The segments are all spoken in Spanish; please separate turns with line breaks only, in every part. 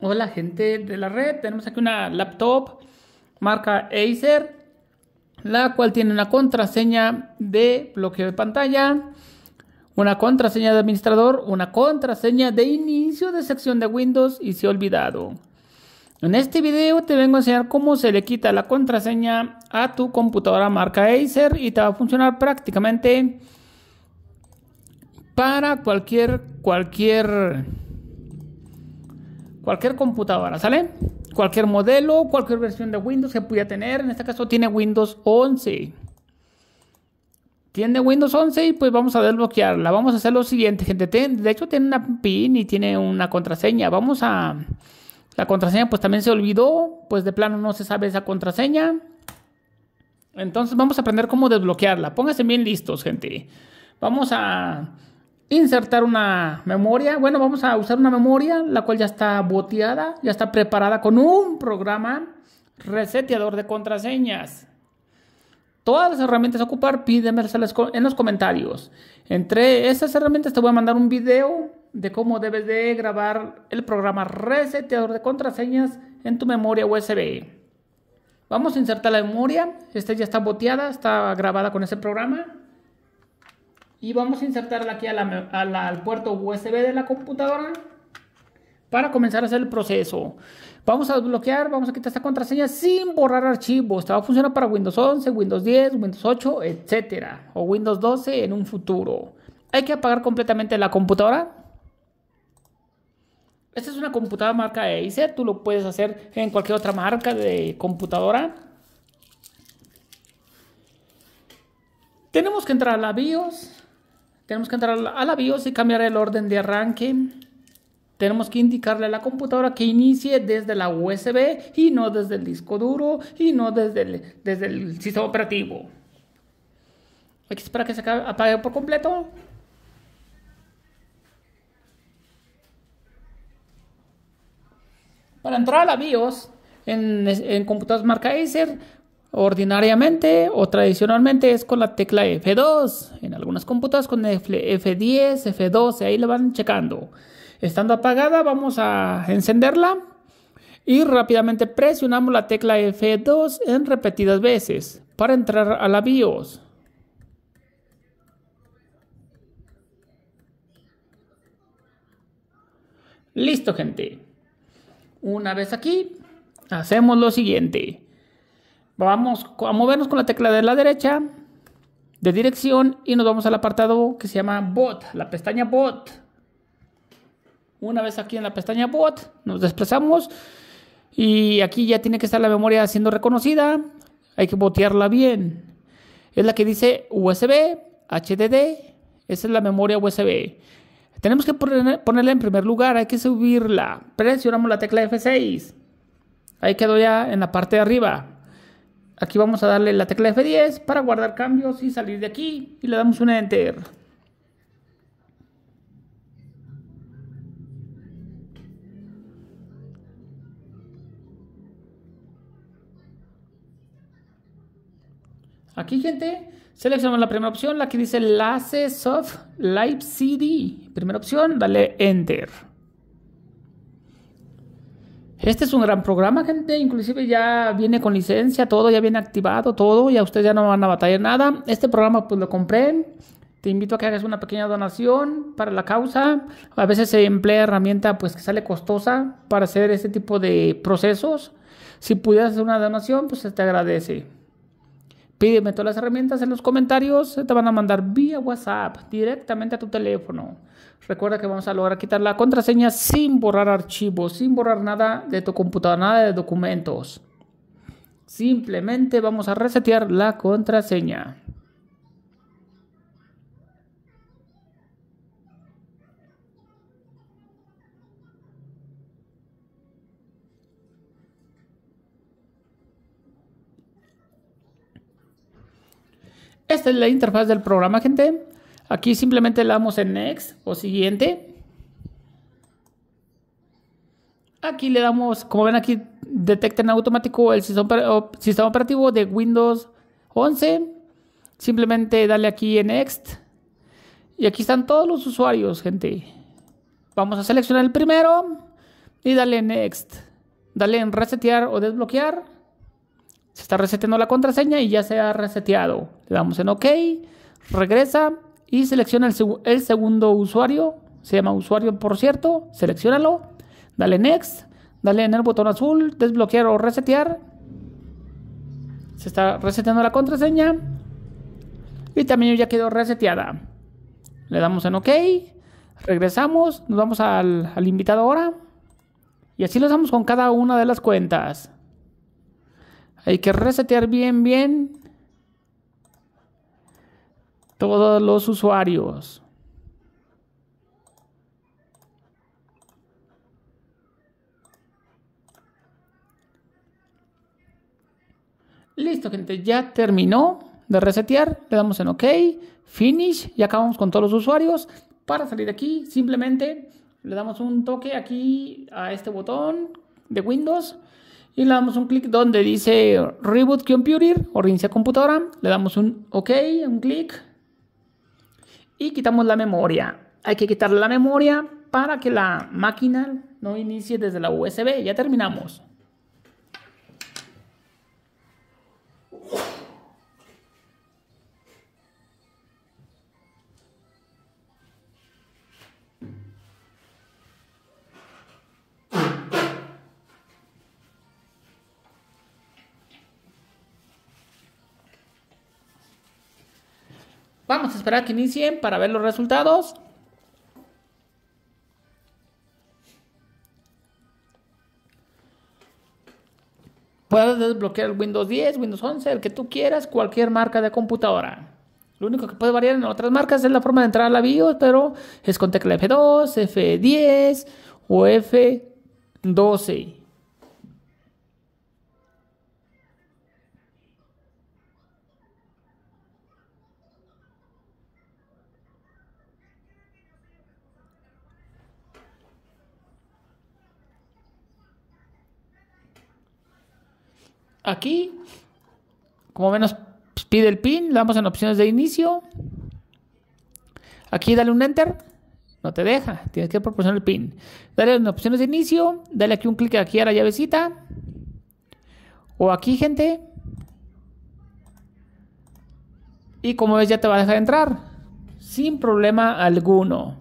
Hola gente de la red, tenemos aquí una laptop marca Acer, la cual tiene una contraseña de bloqueo de pantalla, una contraseña de administrador, una contraseña de inicio de sección de Windows y se ha olvidado. En este video te vengo a enseñar cómo se le quita la contraseña a tu computadora marca Acer y te va a funcionar prácticamente para cualquier cualquier cualquier computadora, ¿sale? Cualquier modelo, cualquier versión de Windows que pueda tener, en este caso tiene Windows 11. Tiene Windows 11 y pues vamos a desbloquearla. Vamos a hacer lo siguiente, gente. De hecho tiene una PIN y tiene una contraseña. Vamos a... La contraseña pues también se olvidó, pues de plano no se sabe esa contraseña. Entonces vamos a aprender cómo desbloquearla. Pónganse bien listos, gente. Vamos a insertar una memoria. Bueno, vamos a usar una memoria, la cual ya está boteada, ya está preparada con un programa reseteador de contraseñas. Todas las herramientas a ocupar, pídemelas en los comentarios. Entre esas herramientas te voy a mandar un video de cómo debes de grabar el programa reseteador de contraseñas en tu memoria USB. Vamos a insertar la memoria. Esta ya está boteada, está grabada con ese programa y vamos a insertarla aquí al puerto USB de la computadora para comenzar a hacer el proceso. Vamos a desbloquear, vamos a quitar esta contraseña sin borrar archivos. Esto va a funcionar para Windows 11, Windows 10, Windows 8, etc. o Windows 12 en un futuro. Hay que apagar completamente la computadora. Esta es una computadora marca Acer, e tú lo puedes hacer en cualquier otra marca de computadora. Tenemos que entrar a la BIOS, tenemos que entrar a la BIOS y cambiar el orden de arranque. Tenemos que indicarle a la computadora que inicie desde la USB y no desde el disco duro y no desde el, desde el sistema operativo. Hay que esperar que se apague por completo. Para entrar a la BIOS en, computadoras marca Acer, ordinariamente o tradicionalmente es con la tecla F2 en las computadoras con F10, F12, ahí lo van checando. Estando apagada, vamos a encenderla y rápidamente presionamos la tecla F2 en repetidas veces para entrar a la BIOS. Listo gente. Una vez aquí, hacemos lo siguiente. Vamos a movernos con la tecla de la derecha de dirección y nos vamos al apartado que se llama bot, la pestaña bot. Una vez aquí en la pestaña bot nos desplazamos y aquí ya tiene que estar la memoria siendo reconocida. Hay que botearla bien. Es la que dice USB, HDD. Esa es la memoria USB. Tenemos que ponerla en primer lugar, hay que subirla. Presionamos la tecla F6. Ahí quedó ya en la parte de arriba. Aquí vamos a darle la tecla F10 para guardar cambios y salir de aquí y le damos un Enter. Aquí, gente, seleccionamos la primera opción, la que dice Laces of Live CD. Primera opción, dale Enter. Este es un gran programa, gente. Inclusive ya viene con licencia, todo ya viene activado, todo. Y a ustedes ya no van a batallar nada. Este programa pues lo compré. Te invito a que hagas una pequeña donación para la causa. A veces se emplea herramienta pues que sale costosa para hacer este tipo de procesos. Si pudieras hacer una donación, pues se te agradece. Pídeme todas las herramientas en los comentarios, te van a mandar vía WhatsApp directamente a tu teléfono. Recuerda que vamos a lograr quitar la contraseña sin borrar archivos, sin borrar nada de tu computadora, nada de documentos. Simplemente vamos a resetear la contraseña. Esta es la interfaz del programa, gente. Aquí simplemente le damos en Next o Siguiente. Aquí le damos, como ven aquí, detecta en automático el sistema operativo de Windows 11. Simplemente dale aquí en Next. Y aquí están todos los usuarios, gente. Vamos a seleccionar el primero y dale en Next. Dale en Resetear o Desbloquear está reseteando la contraseña y ya se ha reseteado. Le damos en OK, regresa y selecciona el, segundo usuario. Se llama usuario, por cierto. Seleccionalo, dale Next, dale en el botón azul, desbloquear o resetear. Se está reseteando la contraseña. Y también ya quedó reseteada. Le damos en OK. Regresamos. Nos vamos al, al invitado ahora. Y así lo hacemos con cada una de las cuentas. Hay que resetear bien, bien todos los usuarios. Listo, gente, ya terminó de resetear. Le damos en OK, Finish y acabamos con todos los usuarios. Para salir de aquí, simplemente le damos un toque aquí a este botón de Windows y le damos un clic donde dice reboot computer o reinicia computadora. Le damos un OK, un clic y quitamos la memoria. Hay que quitarle la memoria para que la máquina no inicie desde la USB. Ya terminamos. Vamos a esperar a que inicien para ver los resultados. Puedes desbloquear Windows 10, Windows 11, el que tú quieras, cualquier marca de computadora. Lo único que puede variar en otras marcas es la forma de entrar a la BIOS, pero es con tecla F2, F10 o F12. Aquí, como menos pide el pin, le damos en opciones de inicio. Aquí dale un enter, no te deja, tienes que proporcionar el pin. Dale en opciones de inicio, dale aquí un clic aquí a la llavecita. O aquí, gente. Y como ves, ya te va a dejar entrar. Sin problema alguno.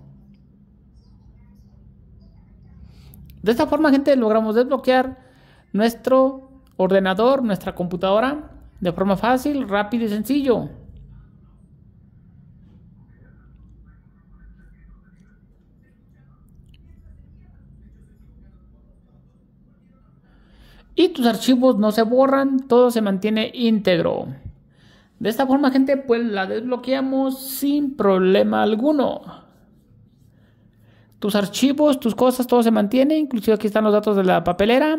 De esta forma, gente, logramos desbloquear nuestro ordenador, nuestra computadora, de forma fácil, rápida y sencillo. Y tus archivos no se borran, todo se mantiene íntegro. De esta forma, gente, pues la desbloqueamos sin problema alguno. Tus archivos, tus cosas, todo se mantiene. Inclusive aquí están los datos de la papelera.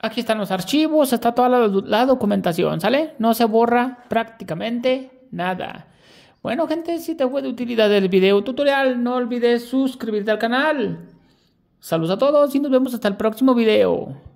Aquí están los archivos, está toda la, documentación, ¿sale? No se borra prácticamente nada. Bueno, gente, si te fue de utilidad el video tutorial, no olvides suscribirte al canal. Saludos a todos y nos vemos hasta el próximo video.